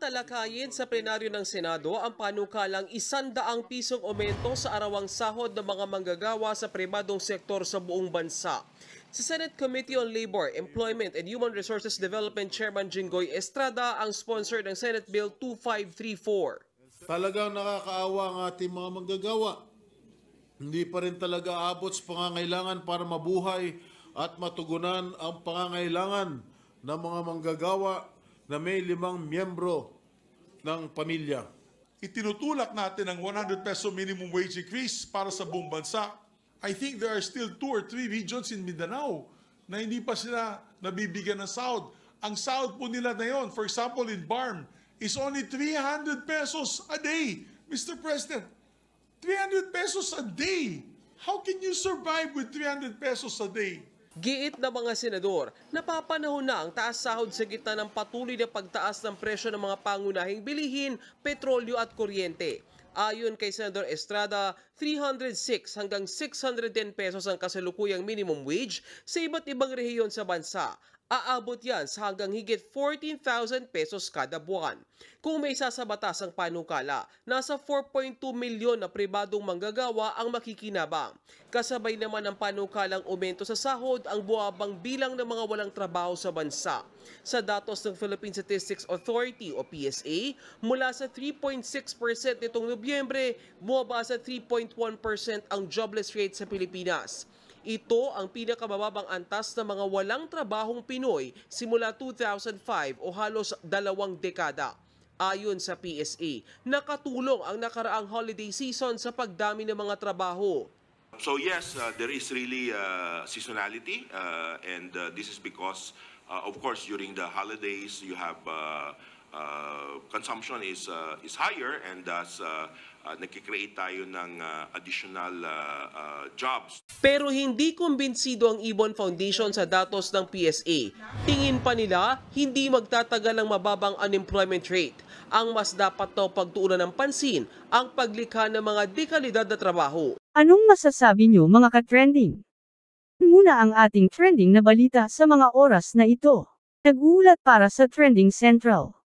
Tatalakayin sa plenaryo ng Senado ang panukalang isandaang pisong aumento sa arawang sahod ng mga manggagawa sa pribadong sektor sa buong bansa. Sa Senate Committee on Labor, Employment and Human Resources Development Chairman Jinggoy Estrada ang sponsor ng Senate Bill 2534. Talagang nakakaawa ang ating mga manggagawa. Hindi pa rin talaga abot sa pangangailangan para mabuhay at matugunan ang pangangailangan ng mga manggagawa na may limang miyembro ng pamilya. Itinutulak natin ang 100 peso minimum wage increase para sa buong bansa. I think there are still two or three regions in Mindanao na hindi pa sila nabibigyan ng sahod. Ang sahod po nila na yon, for example, in Barm, is only 300 pesos a day, Mr. President. 300 pesos a day! How can you survive with 300 pesos a day? Giit na mga senador, napapanahon na ang taas sahod sa gitna ng patuloy na pagtaas ng presyo ng mga pangunahing bilihin, petrolyo at kuryente. Ayon kay Senador Estrada, 306 hanggang 610 pesos ang kasalukuyang minimum wage sa iba't ibang rehiyon sa bansa aabot yan sa hanggang higit 14,000 pesos kada buwan. Kung may isa sa batas ang panukala, nasa 4.2 milyon na pribadong manggagawa ang makikinabang. Kasabay naman ng panukalang umento sa sahod ang buwabang bilang ng mga walang trabaho sa bansa. Sa datos ng Philippine Statistics Authority o PSA, mula sa 3.6% nitong Nobyembre, bumaba sa 3.1% ang jobless rate sa Pilipinas. Ito ang pinakamababang antas ng mga walang trabahong Pinoy simula 2005 o halos dalawang dekada. Ayon sa PSA, nakatulong ang nakaraang holiday season sa pagdami ng mga trabaho. So yes, uh, there is really uh, seasonality uh, and uh, this is because uh, of course during the holidays you have uh, uh, consumption is uh, is higher and thus uh, uh, nagkikreate tayo ng uh, additional uh, uh, jobs. Pero hindi kumbinsido ang Ibon Foundation sa datos ng PSA. Tingin pa nila, hindi magtatagal ang mababang unemployment rate. Ang mas dapat daw pagtuunan ng pansin ang paglikha ng mga dekalidad na trabaho. Anong masasabi nyo mga ka-trending? Muna ang ating trending na balita sa mga oras na ito. Nagulat para sa Trending Central.